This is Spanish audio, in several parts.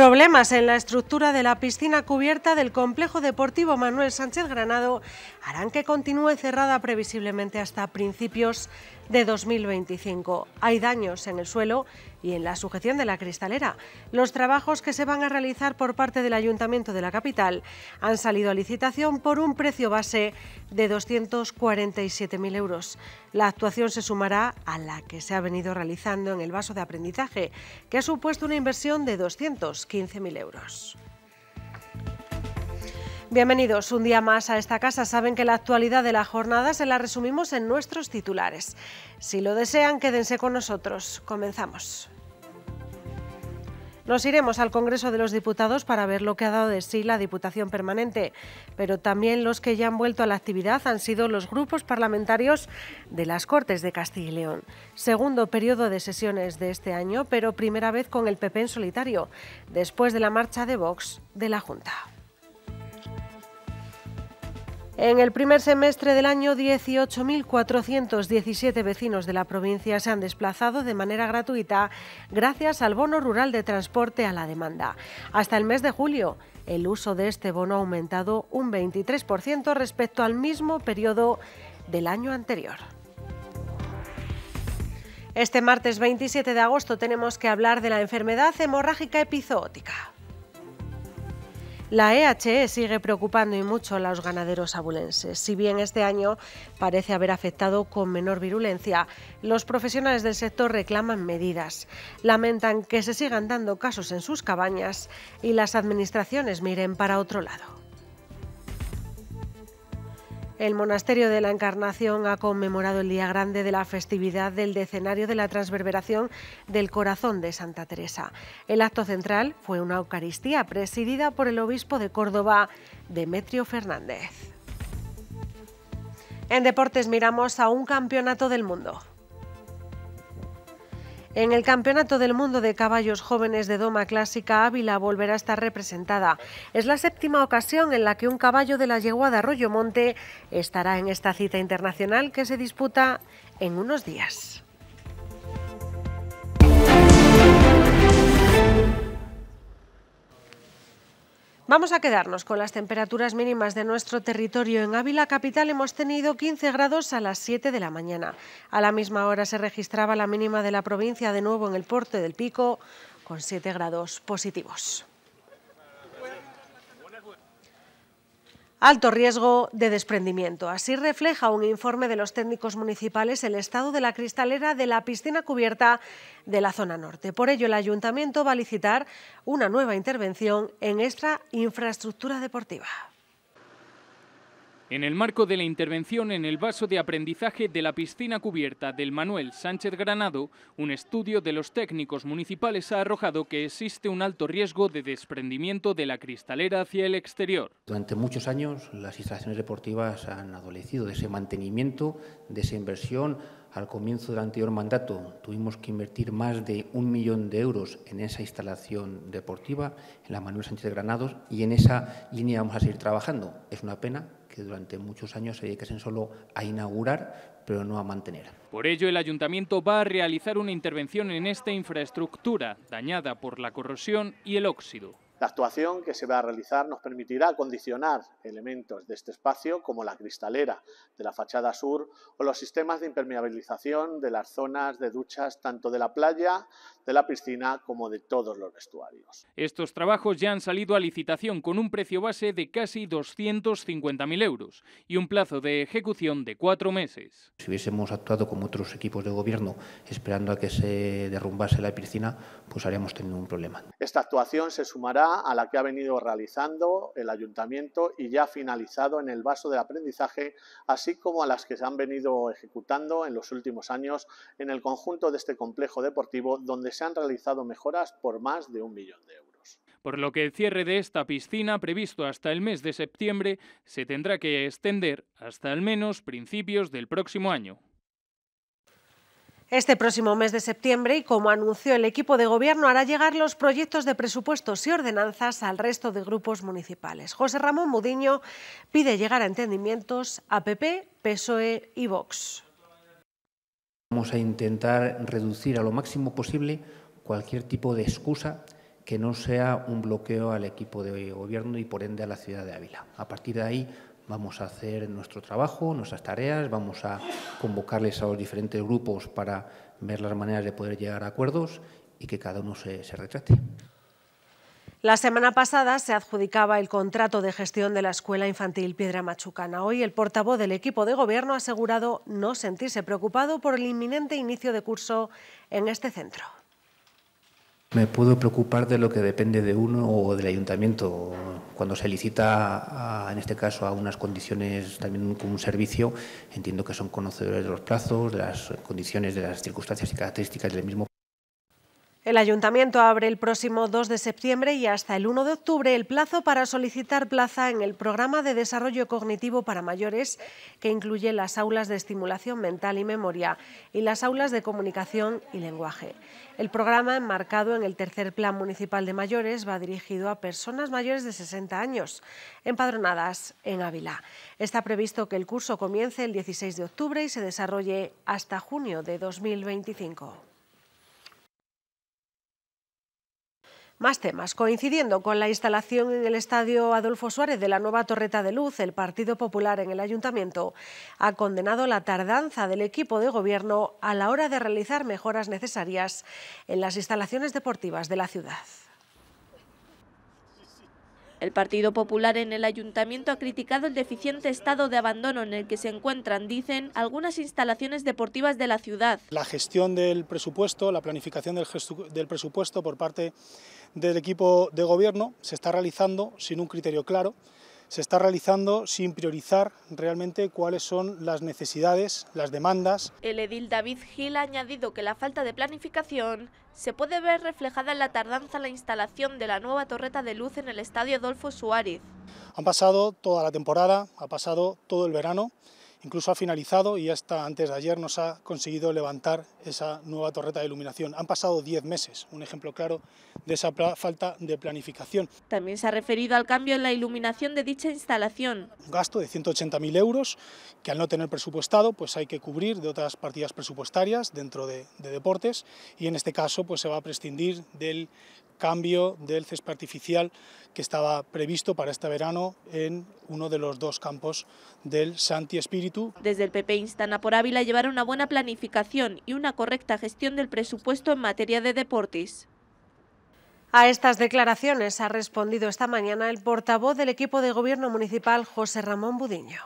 Problemas en la estructura de la piscina cubierta del complejo deportivo Manuel Sánchez Granado harán que continúe cerrada previsiblemente hasta principios de 2025. Hay daños en el suelo y en la sujeción de la cristalera. Los trabajos que se van a realizar por parte del Ayuntamiento de la capital han salido a licitación por un precio base de 247.000 euros. La actuación se sumará a la que se ha venido realizando en el vaso de aprendizaje, que ha supuesto una inversión de 215.000 euros. Bienvenidos un día más a esta casa. Saben que la actualidad de la jornada se la resumimos en nuestros titulares. Si lo desean, quédense con nosotros. Comenzamos. Nos iremos al Congreso de los Diputados para ver lo que ha dado de sí la Diputación Permanente, pero también los que ya han vuelto a la actividad han sido los grupos parlamentarios de las Cortes de Castilla y León. Segundo periodo de sesiones de este año, pero primera vez con el PP en solitario, después de la marcha de Vox de la Junta. En el primer semestre del año, 18.417 vecinos de la provincia se han desplazado de manera gratuita gracias al bono rural de transporte a la demanda. Hasta el mes de julio, el uso de este bono ha aumentado un 23% respecto al mismo periodo del año anterior. Este martes 27 de agosto tenemos que hablar de la enfermedad hemorrágica epizootica. La EHE e sigue preocupando y mucho a los ganaderos abulenses. Si bien este año parece haber afectado con menor virulencia, los profesionales del sector reclaman medidas. Lamentan que se sigan dando casos en sus cabañas y las administraciones miren para otro lado. El Monasterio de la Encarnación ha conmemorado el Día Grande de la festividad del Decenario de la Transverberación del Corazón de Santa Teresa. El acto central fue una Eucaristía presidida por el obispo de Córdoba, Demetrio Fernández. En deportes miramos a un campeonato del mundo. En el Campeonato del Mundo de Caballos Jóvenes de Doma Clásica, Ávila volverá a estar representada. Es la séptima ocasión en la que un caballo de la yeguada Arroyo Monte estará en esta cita internacional que se disputa en unos días. Vamos a quedarnos con las temperaturas mínimas de nuestro territorio. En Ávila Capital hemos tenido 15 grados a las 7 de la mañana. A la misma hora se registraba la mínima de la provincia de nuevo en el Porte del Pico con 7 grados positivos. Alto riesgo de desprendimiento. Así refleja un informe de los técnicos municipales el estado de la cristalera de la piscina cubierta de la zona norte. Por ello, el ayuntamiento va a licitar una nueva intervención en esta infraestructura deportiva. En el marco de la intervención en el vaso de aprendizaje de la piscina cubierta del Manuel Sánchez Granado, un estudio de los técnicos municipales ha arrojado que existe un alto riesgo de desprendimiento de la cristalera hacia el exterior. Durante muchos años las instalaciones deportivas han adolecido de ese mantenimiento, de esa inversión. Al comienzo del anterior mandato tuvimos que invertir más de un millón de euros en esa instalación deportiva, en la Manuel Sánchez Granados, y en esa línea vamos a seguir trabajando. Es una pena que durante muchos años se dedicasen solo a inaugurar, pero no a mantener. Por ello, el ayuntamiento va a realizar una intervención en esta infraestructura dañada por la corrosión y el óxido. La actuación que se va a realizar nos permitirá condicionar elementos de este espacio como la cristalera de la fachada sur o los sistemas de impermeabilización de las zonas de duchas tanto de la playa, de la piscina como de todos los vestuarios. Estos trabajos ya han salido a licitación con un precio base de casi 250.000 euros y un plazo de ejecución de cuatro meses. Si hubiésemos actuado como otros equipos de gobierno esperando a que se derrumbase la piscina, pues habríamos tenido un problema. Esta actuación se sumará a la que ha venido realizando el ayuntamiento y ya finalizado en el vaso del aprendizaje, así como a las que se han venido ejecutando en los últimos años en el conjunto de este complejo deportivo, donde se han realizado mejoras por más de un millón de euros por lo que el cierre de esta piscina, previsto hasta el mes de septiembre, se tendrá que extender hasta al menos principios del próximo año este próximo mes de septiembre y como anunció el equipo de gobierno hará llegar los proyectos de presupuestos y ordenanzas al resto de grupos municipales. José Ramón Mudiño pide llegar a entendimientos a PP, PSOE y Vox. Vamos a intentar reducir a lo máximo posible cualquier tipo de excusa que no sea un bloqueo al equipo de gobierno y por ende a la ciudad de Ávila. A partir de ahí vamos a hacer nuestro trabajo, nuestras tareas, vamos a convocarles a los diferentes grupos para ver las maneras de poder llegar a acuerdos y que cada uno se, retrate. La semana pasada se adjudicaba el contrato de gestión de la Escuela Infantil Piedra Machucana. Hoy el portavoz del equipo de gobierno ha asegurado no sentirse preocupado por el inminente inicio de curso en este centro. Me puedo preocupar de lo que depende de uno o del ayuntamiento cuando se licita, en este caso, a unas condiciones también como un servicio, entiendo que son conocedores de los plazos, de las condiciones, de las circunstancias y características del mismo el ayuntamiento abre el próximo 2 de septiembre y hasta el 1 de octubre el plazo para solicitar plaza en el programa de desarrollo cognitivo para mayores, que incluye las aulas de estimulación mental y memoria y las aulas de comunicación y lenguaje. El programa, enmarcado en el tercer Plan Municipal de Mayores, va dirigido a personas mayores de 60 años, empadronadas en Ávila. Está previsto que el curso comience el 16 de octubre y se desarrolle hasta junio de 2025. Más temas. Coincidiendo con la instalación en el Estadio Adolfo Suárez de la nueva torreta de luz, el Partido Popular en el Ayuntamiento ha condenado la tardanza del equipo de gobierno a la hora de realizar mejoras necesarias en las instalaciones deportivas de la ciudad. El Partido Popular en el Ayuntamiento ha criticado el deficiente estado de abandono en el que se encuentran, dicen, algunas instalaciones deportivas de la ciudad. La gestión del presupuesto, la planificación del, presupuesto por parte del equipo de gobierno se está realizando sin un criterio claro se está realizando sin priorizar realmente cuáles son las necesidades, las demandas. El edil David Gil ha añadido que la falta de planificación se puede ver reflejada en la tardanza en la instalación de la nueva torreta de luz en el estadio Adolfo Suárez. Han pasado toda la temporada, ha pasado todo el verano Incluso ha finalizado y hasta antes de ayer nos ha conseguido levantar esa nueva torreta de iluminación. Han pasado 10 meses, un ejemplo claro de esa falta de planificación. También se ha referido al cambio en la iluminación de dicha instalación. Un gasto de 180.000 euros que al no tener presupuestado pues hay que cubrir de otras partidas presupuestarias dentro de, de deportes y en este caso pues se va a prescindir del cambio del césped artificial que estaba previsto para este verano en uno de los dos campos del Santi Espíritu. Desde el PP instan a por Ávila llevar una buena planificación y una correcta gestión del presupuesto en materia de deportes. A estas declaraciones ha respondido esta mañana el portavoz del equipo de gobierno municipal, José Ramón Budiño.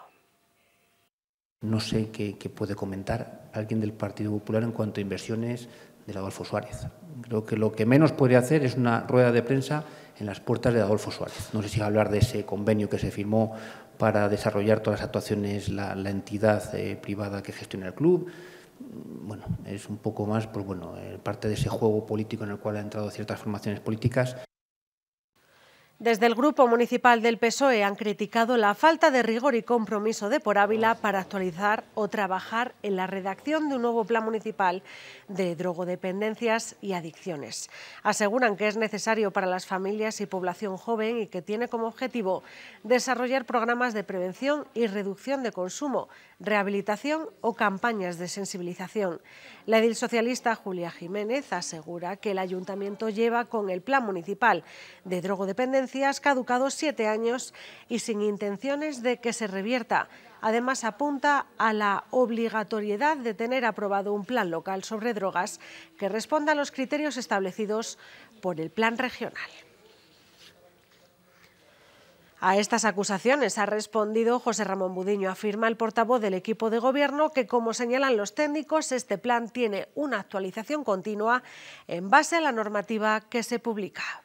No sé qué, qué puede comentar alguien del Partido Popular en cuanto a inversiones de Adolfo Suárez. Creo que lo que menos puede hacer es una rueda de prensa en las puertas de Adolfo Suárez. No sé si hablar de ese convenio que se firmó para desarrollar todas las actuaciones la, entidad eh, privada que gestiona el club. Mm, bueno, es un poco más, pues bueno, eh, parte de ese juego político en el cual han entrado ciertas formaciones políticas. Desde el Grupo Municipal del PSOE han criticado la falta de rigor y compromiso de Por Ávila para actualizar o trabajar en la redacción de un nuevo plan municipal de drogodependencias y adicciones. Aseguran que es necesario para las familias y población joven y que tiene como objetivo desarrollar programas de prevención y reducción de consumo, rehabilitación o campañas de sensibilización. La edil socialista Julia Jiménez asegura que el ayuntamiento lleva con el plan municipal de drogodependencias caducados siete años y sin intenciones de que se revierta. Además, apunta a la obligatoriedad de tener aprobado un plan local sobre drogas que responda a los criterios establecidos por el plan regional. A estas acusaciones ha respondido José Ramón Budiño, afirma el portavoz del equipo de gobierno que, como señalan los técnicos, este plan tiene una actualización continua en base a la normativa que se publica.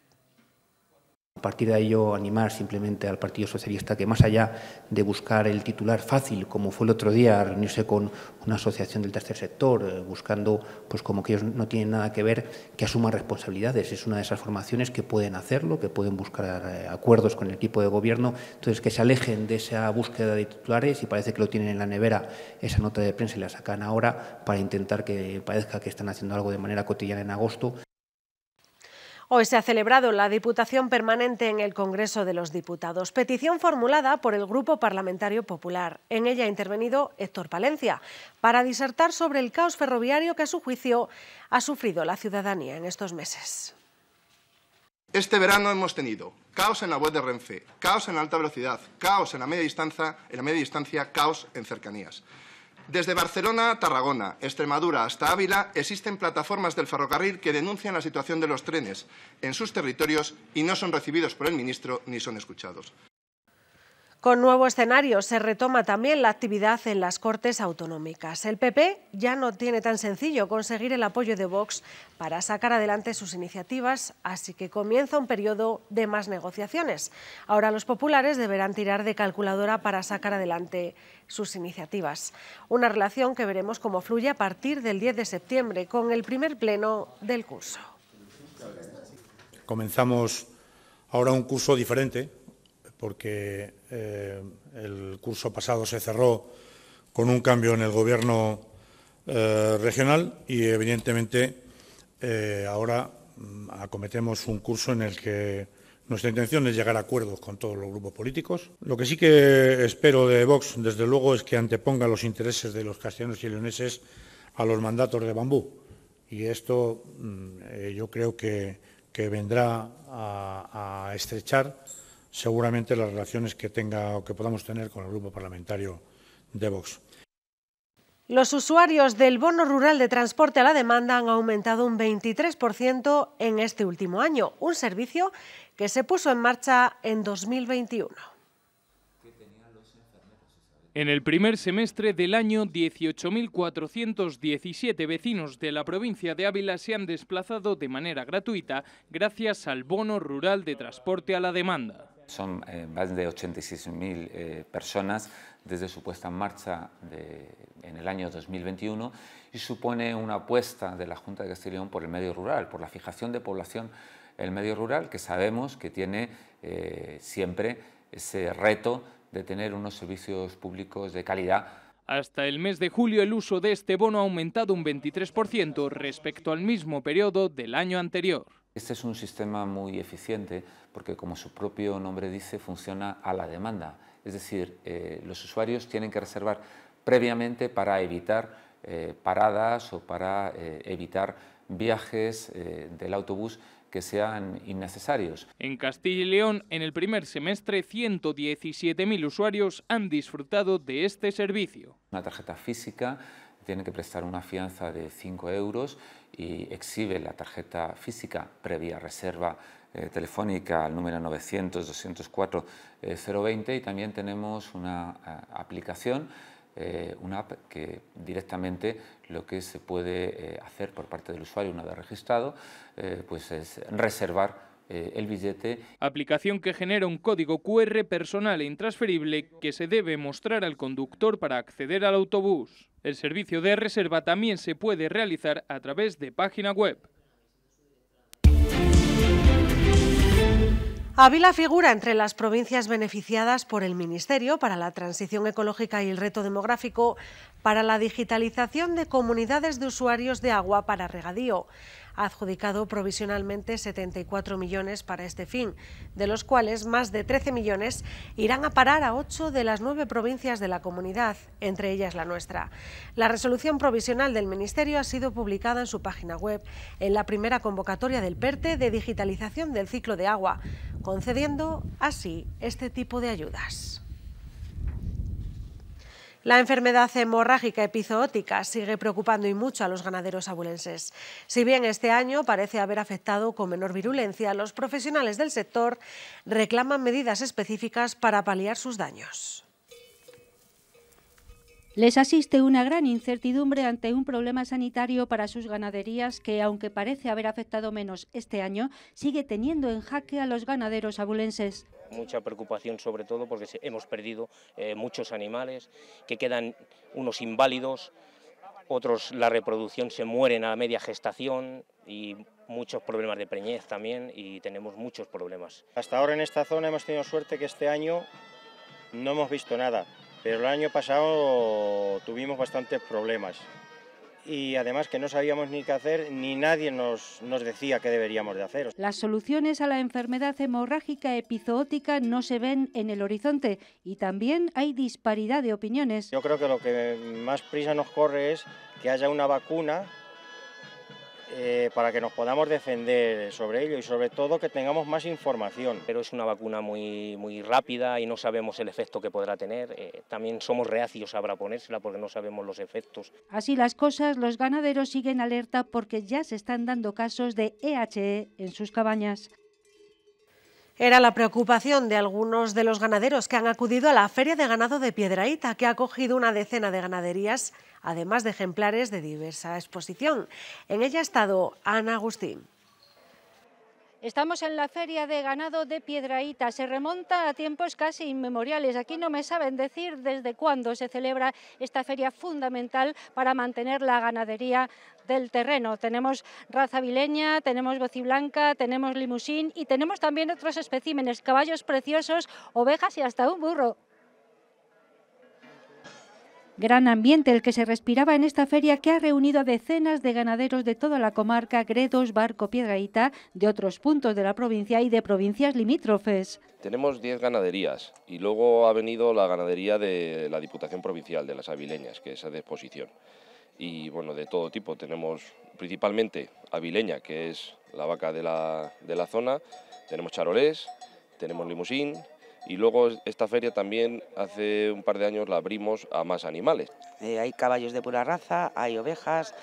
A partir de ello, animar simplemente al Partido Socialista que, más allá de buscar el titular fácil, como fue el otro día, reunirse con una asociación del tercer sector, eh, buscando, pues como que ellos no tienen nada que ver, que asuman responsabilidades. Es una de esas formaciones que pueden hacerlo, que pueden buscar eh, acuerdos con el equipo de gobierno. Entonces, que se alejen de esa búsqueda de titulares y parece que lo tienen en la nevera esa nota de prensa y la sacan ahora para intentar que parezca que están haciendo algo de manera cotidiana en agosto. Hoy se ha celebrado la Diputación Permanente en el Congreso de los Diputados, petición formulada por el Grupo Parlamentario Popular. En ella ha intervenido Héctor Palencia para disertar sobre el caos ferroviario que a su juicio ha sufrido la ciudadanía en estos meses. Este verano hemos tenido caos en la web de Renfe, caos en la alta velocidad, caos en media distancia, en la media distancia caos en cercanías. Desde Barcelona a Tarragona, Extremadura hasta Ávila existen plataformas del ferrocarril que denuncian la situación de los trenes en sus territorios y no son recibidos por el ministro ni son escuchados. Con nuevo escenario se retoma también la actividad en las Cortes Autonómicas. El PP ya no tiene tan sencillo conseguir el apoyo de Vox para sacar adelante sus iniciativas, así que comienza un periodo de más negociaciones. Ahora los populares deberán tirar de calculadora para sacar adelante sus iniciativas. Una relación que veremos cómo fluye a partir del 10 de septiembre con el primer pleno del curso. Comenzamos ahora un curso diferente porque eh, el curso pasado se cerró con un cambio en el gobierno eh, regional y evidentemente eh, ahora mm, acometemos un curso en el que nuestra intención es llegar a acuerdos con todos los grupos políticos. Lo que sí que espero de Vox, desde luego, es que anteponga los intereses de los castellanos y leoneses a los mandatos de bambú. Y esto mm, yo creo que, vendrá a estrechar seguramente las relaciones que tenga o que podamos tener con el grupo parlamentario de Vox. Los usuarios del bono rural de transporte a la demanda han aumentado un 23% en este último año, un servicio que se puso en marcha en 2021. En el primer semestre del año, 18.417 vecinos de la provincia de Ávila se han desplazado de manera gratuita gracias al bono rural de transporte a la demanda. Son eh, más de 86.000 eh, personas desde su puesta en marcha en el año 2021 y supone una apuesta de la Junta de Castilla y León por el medio rural, por la fijación de población en el medio rural, que sabemos que tiene eh, siempre ese reto de tener unos servicios públicos de calidad hasta el mes de julio el uso de este bono ha aumentado un 23% respecto al mismo periodo del año anterior. Este es un sistema muy eficiente porque, como su propio nombre dice, funciona a la demanda. Es decir, eh, los usuarios tienen que reservar previamente para evitar eh, paradas o para eh, evitar viajes del autobús que sean innecesarios. En Castilla y León, en el primer semestre, 117.000 usuarios han disfrutado de este servicio. Una tarjeta física tiene que prestar una fianza de 5 euros y exhibe la tarjeta física previa reserva eh, telefónica al número 900-204-020 eh, y también tenemos una eh, aplicación, una app que directamente lo que se puede hacer por parte del usuario una vez registrado pues es reservar el billete. Aplicación que genera un código QR personal e intransferible que se debe mostrar al conductor para acceder al autobús. El servicio de reserva también se puede realizar a través de página web. Ávila figura entre las provincias beneficiadas por el Ministerio para la Transición Ecológica y el Reto Demográfico para la digitalización de comunidades de usuarios de agua para regadío ha adjudicado provisionalmente 74 millones para este fin, de los cuales más de 13 millones irán a parar a 8 de las 9 provincias de la comunidad, entre ellas la nuestra. La resolución provisional del Ministerio ha sido publicada en su página web en la primera convocatoria del PERTE e de digitalización del ciclo de agua, concediendo así este tipo de ayudas. La enfermedad hemorrágica epizootica sigue preocupando y mucho a los ganaderos abulenses. Si bien este año parece haber afectado con menor virulencia, los profesionales del sector reclaman medidas específicas para paliar sus daños. Les asiste una gran incertidumbre ante un problema sanitario para sus ganaderías que, aunque parece haber afectado menos este año, sigue teniendo en jaque a los ganaderos abulenses mucha preocupación sobre todo porque hemos perdido eh, muchos animales, que quedan unos inválidos, otros la reproducción se mueren a media gestación y muchos problemas de preñez también y tenemos muchos problemas. Hasta ahora en esta zona hemos tenido suerte que este año no hemos visto nada, pero el año pasado tuvimos bastantes problemas y además que no sabíamos ni qué hacer ni nadie nos, nos decía qué deberíamos de hacer. Las soluciones a la enfermedad hemorrágica epizootica no se ven en el horizonte y también hay disparidad de opiniones. Yo creo que lo que más prisa nos corre es que haya una vacuna eh, para que nos podamos defender sobre ello y sobre todo que tengamos más información. Pero es una vacuna muy, muy rápida y no sabemos el efecto que podrá tener. Eh, también somos reacios a ponérsela porque no sabemos los efectos. Así las cosas, los ganaderos siguen alerta porque ya se están dando casos de EHE e en sus cabañas. Era la preocupación de algunos de los ganaderos que han acudido a la Feria de Ganado de Piedraíta, que ha acogido una decena de ganaderías, además de ejemplares de diversa exposición. En ella ha estado Ana Agustín. Estamos en la feria de ganado de Piedraíta. Se remonta a tiempos casi inmemoriales. Aquí no me saben decir desde cuándo se celebra esta feria fundamental para mantener la ganadería del terreno. Tenemos raza vileña, tenemos bociblanca, tenemos limusín y tenemos también otros especímenes, caballos preciosos, ovejas y hasta un burro. Gran ambiente el que se respiraba en esta feria que ha reunido a decenas de ganaderos de toda la comarca, Gredos, Barco, Piedraíta, de otros puntos de la provincia y de provincias limítrofes. Tenemos 10 ganaderías y luego ha venido la ganadería de la Diputación Provincial de las Avileñas, que es a exposición. Y bueno, de todo tipo, tenemos principalmente avileña, que es la vaca de la, de la zona, tenemos charolés, tenemos limusín, y luego esta feria también hace un par de años la abrimos a más animales. Eh, hay caballos de pura raza, hay ovejas,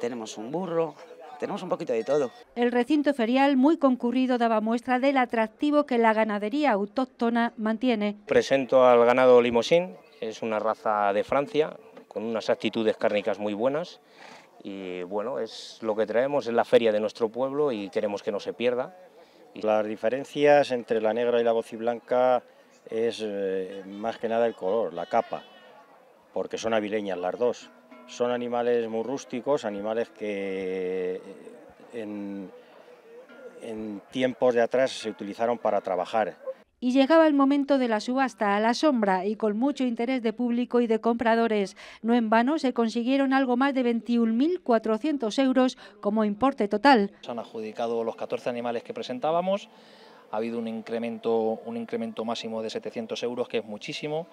tenemos un burro, tenemos un poquito de todo. El recinto ferial muy concurrido daba muestra del atractivo que la ganadería autóctona mantiene. Presento al ganado limosín, es una raza de Francia, con unas actitudes cárnicas muy buenas y bueno, es lo que traemos, es la feria de nuestro pueblo y queremos que no se pierda. Las diferencias entre la negra y la blanca es eh, más que nada el color, la capa, porque son avileñas las dos. Son animales muy rústicos, animales que eh, en tiempos de atrás se utilizaron para trabajar y llegaba el momento de la subasta a la sombra y con mucho interés de público y de compradores. No en vano se consiguieron algo más de 21.400 euros como importe total. Se han adjudicado los 14 animales que presentábamos ha habido un incremento, un incremento máximo de 700 euros, que es muchísimo.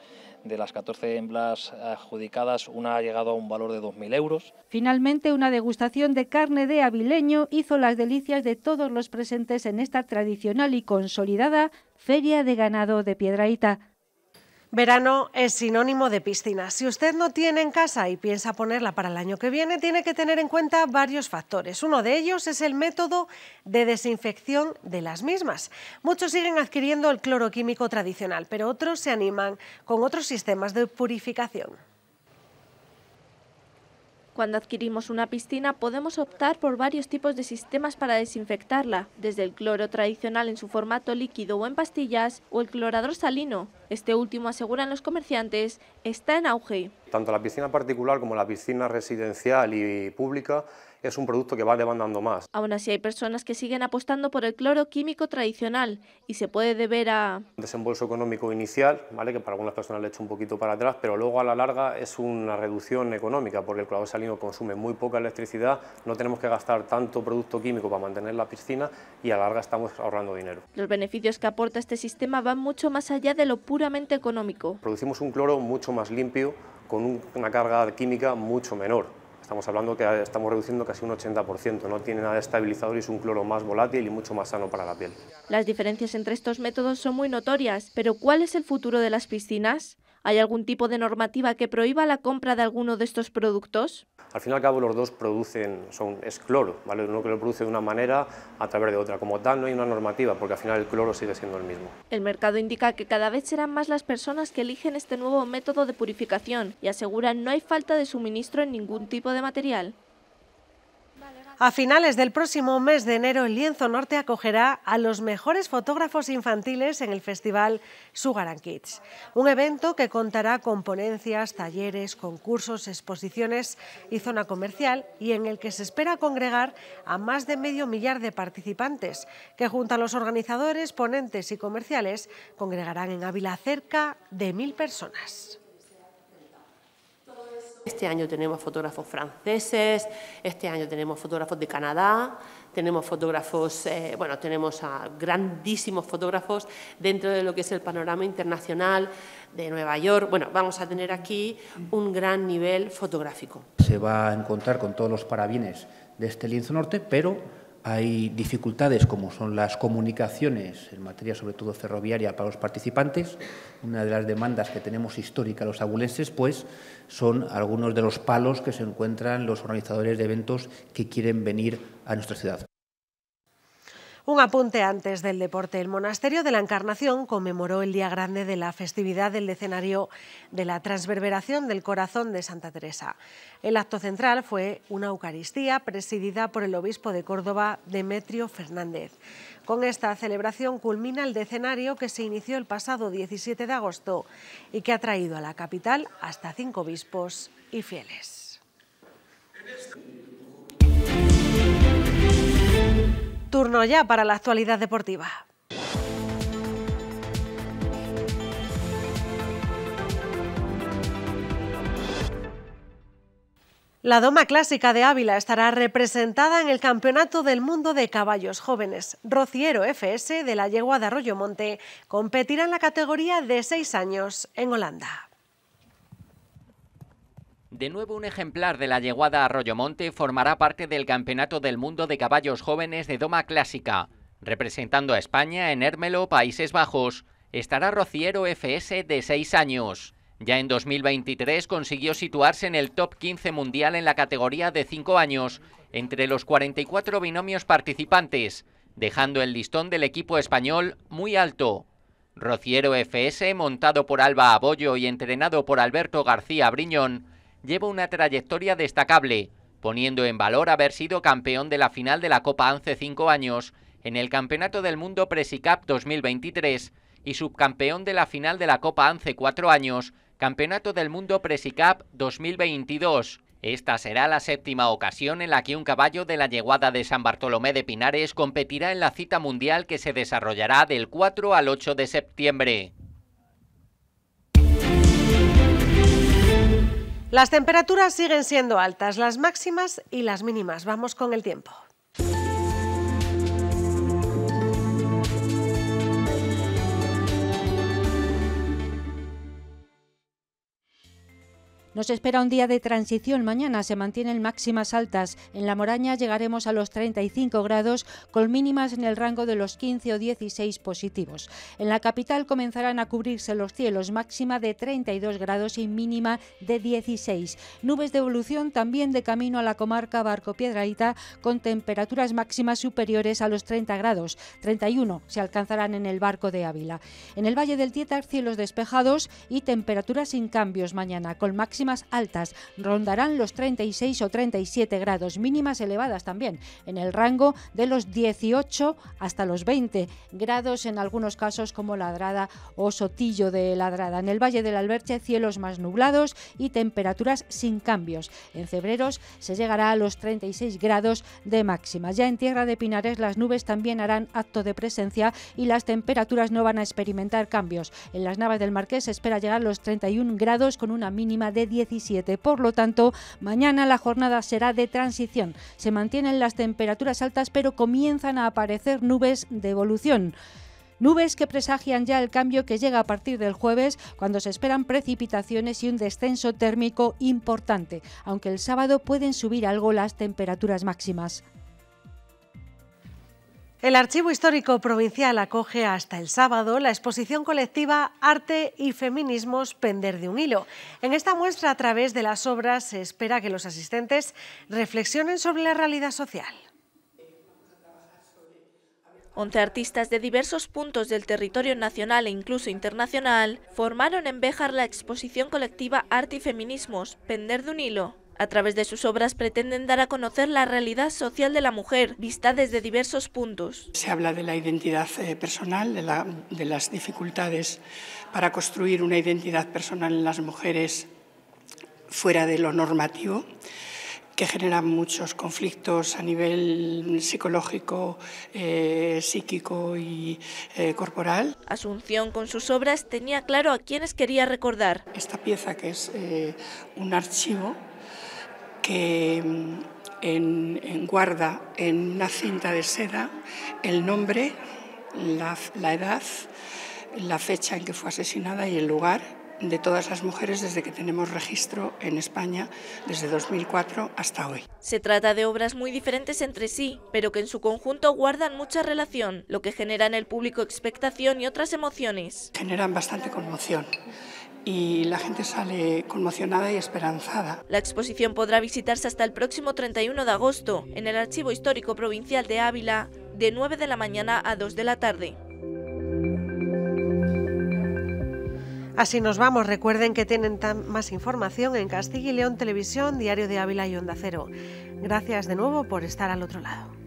De las 14 hembras adjudicadas, una ha llegado a un valor de 2.000 euros. Finalmente, una degustación de carne de avileño hizo las delicias de todos los presentes en esta tradicional y consolidada Feria de Ganado de Piedraíta. Verano es sinónimo de piscina. Si usted no tiene en casa y piensa ponerla para el año que viene, tiene que tener en cuenta varios factores. Uno de ellos es el método de desinfección de las mismas. Muchos siguen adquiriendo el cloroquímico tradicional, pero otros se animan con otros sistemas de purificación. Cuando adquirimos una piscina podemos optar por varios tipos de sistemas para desinfectarla, desde el cloro tradicional en su formato líquido o en pastillas o el clorador salino. Este último, aseguran los comerciantes, está en auge. Tanto la piscina particular como la piscina residencial y pública es un producto que va demandando más. Aún así hay personas que siguen apostando por el cloro químico tradicional y se puede deber a... Un desembolso económico inicial, ¿vale? que para algunas personas le echo un poquito para atrás, pero luego a la larga es una reducción económica porque el cloro salino consume muy poca electricidad, no tenemos que gastar tanto producto químico para mantener la piscina y a la larga estamos ahorrando dinero. Los beneficios que aporta este sistema van mucho más allá de lo puramente económico. Producimos un cloro mucho más limpio, con una carga química mucho menor. Estamos hablando que estamos reduciendo casi un 80%, no tiene nada de estabilizador y es un cloro más volátil y mucho más sano para la piel. Las diferencias entre estos métodos son muy notorias, pero ¿cuál es el futuro de las piscinas? ¿Hay algún tipo de normativa que prohíba la compra de alguno de estos productos? Al fin y al cabo los dos producen, son, es cloro, ¿vale? uno que lo produce de una manera a través de otra. Como tal no hay una normativa porque al final el cloro sigue siendo el mismo. El mercado indica que cada vez serán más las personas que eligen este nuevo método de purificación y aseguran no hay falta de suministro en ningún tipo de material. A finales del próximo mes de enero, el Lienzo Norte acogerá a los mejores fotógrafos infantiles en el festival Sugar and Kids, un evento que contará con ponencias, talleres, concursos, exposiciones y zona comercial y en el que se espera congregar a más de medio millar de participantes que junto a los organizadores, ponentes y comerciales congregarán en Ávila cerca de mil personas. Este año tenemos fotógrafos franceses, este año tenemos fotógrafos de Canadá, tenemos fotógrafos, eh, bueno, tenemos a grandísimos fotógrafos dentro de lo que es el panorama internacional de Nueva York. Bueno, vamos a tener aquí un gran nivel fotográfico. Se va a encontrar con todos los parabienes de este lienzo norte, pero hay dificultades como son las comunicaciones, en materia sobre todo ferroviaria, para los participantes. Una de las demandas que tenemos histórica los abulenses pues, son algunos de los palos que se encuentran los organizadores de eventos que quieren venir a nuestra ciudad. Un apunte antes del deporte. El monasterio de la Encarnación conmemoró el día grande de la festividad del decenario de la transverberación del corazón de Santa Teresa. El acto central fue una Eucaristía presidida por el obispo de Córdoba, Demetrio Fernández. Con esta celebración culmina el decenario que se inició el pasado 17 de agosto y que ha traído a la capital hasta cinco obispos y fieles. Turno ya para la actualidad deportiva. La Doma Clásica de Ávila estará representada en el Campeonato del Mundo de Caballos Jóvenes. Rociero FS de la Yegua de Arroyo Monte competirá en la categoría de 6 años en Holanda. De nuevo, un ejemplar de la yeguada Arroyomonte formará parte del Campeonato del Mundo de Caballos Jóvenes de Doma Clásica. Representando a España en Hermelo, Países Bajos, estará Rociero FS de 6 años. Ya en 2023 consiguió situarse en el top 15 mundial en la categoría de 5 años, entre los 44 binomios participantes, dejando el listón del equipo español muy alto. Rociero FS, montado por Alba Abollo y entrenado por Alberto García Briñón, lleva una trayectoria destacable, poniendo en valor haber sido campeón de la final de la Copa 11 cinco años en el Campeonato del Mundo Presicap 2023 y subcampeón de la final de la Copa 11 cuatro años, Campeonato del Mundo Presicap 2022. Esta será la séptima ocasión en la que un caballo de la yeguada de San Bartolomé de Pinares competirá en la cita mundial que se desarrollará del 4 al 8 de septiembre. Las temperaturas siguen siendo altas, las máximas y las mínimas. Vamos con el tiempo. Nos espera un día de transición. Mañana se mantienen máximas altas. En la Moraña llegaremos a los 35 grados, con mínimas en el rango de los 15 o 16 positivos. En la capital comenzarán a cubrirse los cielos, máxima de 32 grados y mínima de 16. Nubes de evolución también de camino a la comarca Barco Piedraita... con temperaturas máximas superiores a los 30 grados. 31 se alcanzarán en el Barco de Ávila. En el Valle del Tietar, cielos despejados y temperaturas sin cambios mañana, con máxima máximas altas rondarán los 36 o 37 grados, mínimas elevadas también, en el rango de los 18 hasta los 20 grados en algunos casos como Ladrada o Sotillo de Ladrada. En el Valle del Alberche cielos más nublados y temperaturas sin cambios. En febreros se llegará a los 36 grados de máxima. Ya en Tierra de Pinares las nubes también harán acto de presencia y las temperaturas no van a experimentar cambios. En las Navas del Marqués se espera llegar a los 31 grados con una mínima de 17. Por lo tanto, mañana la jornada será de transición. Se mantienen las temperaturas altas, pero comienzan a aparecer nubes de evolución. Nubes que presagian ya el cambio que llega a partir del jueves, cuando se esperan precipitaciones y un descenso térmico importante, aunque el sábado pueden subir algo las temperaturas máximas. El Archivo Histórico Provincial acoge hasta el sábado la exposición colectiva Arte y Feminismos Pender de un Hilo. En esta muestra, a través de las obras, se espera que los asistentes reflexionen sobre la realidad social. Once artistas de diversos puntos del territorio nacional e incluso internacional formaron en Béjar la exposición colectiva Arte y Feminismos, Pender de un Hilo, a través de sus obras pretenden dar a conocer la realidad social de la mujer, vista desde diversos puntos. Se habla de la identidad eh, personal, de, las dificultades para construir una identidad personal en las mujeres fuera de lo normativo que generan muchos conflictos a nivel psicológico, eh, psíquico y eh, corporal. Asunción con sus obras tenía claro a quienes quería recordar. Esta pieza que es un archivo que mm, en, guarda en una cinta de seda el nombre, la, la edad, la fecha en que fue asesinada y el lugar de todas las mujeres desde que tenemos registro en España, desde 2004 hasta hoy. Se trata de obras muy diferentes entre sí, pero que en su conjunto guardan mucha relación, lo que genera en el público expectación y otras emociones. Generan bastante conmoción y la gente sale conmocionada y esperanzada. La exposición podrá visitarse hasta el próximo 31 de agosto en el Archivo Histórico Provincial de Ávila de 9 de la mañana a 2 de la tarde. Así nos vamos. Recuerden que tienen más información en Castilla y León Televisión, Diario de Ávila y Onda Cero. Gracias de nuevo por estar al otro lado.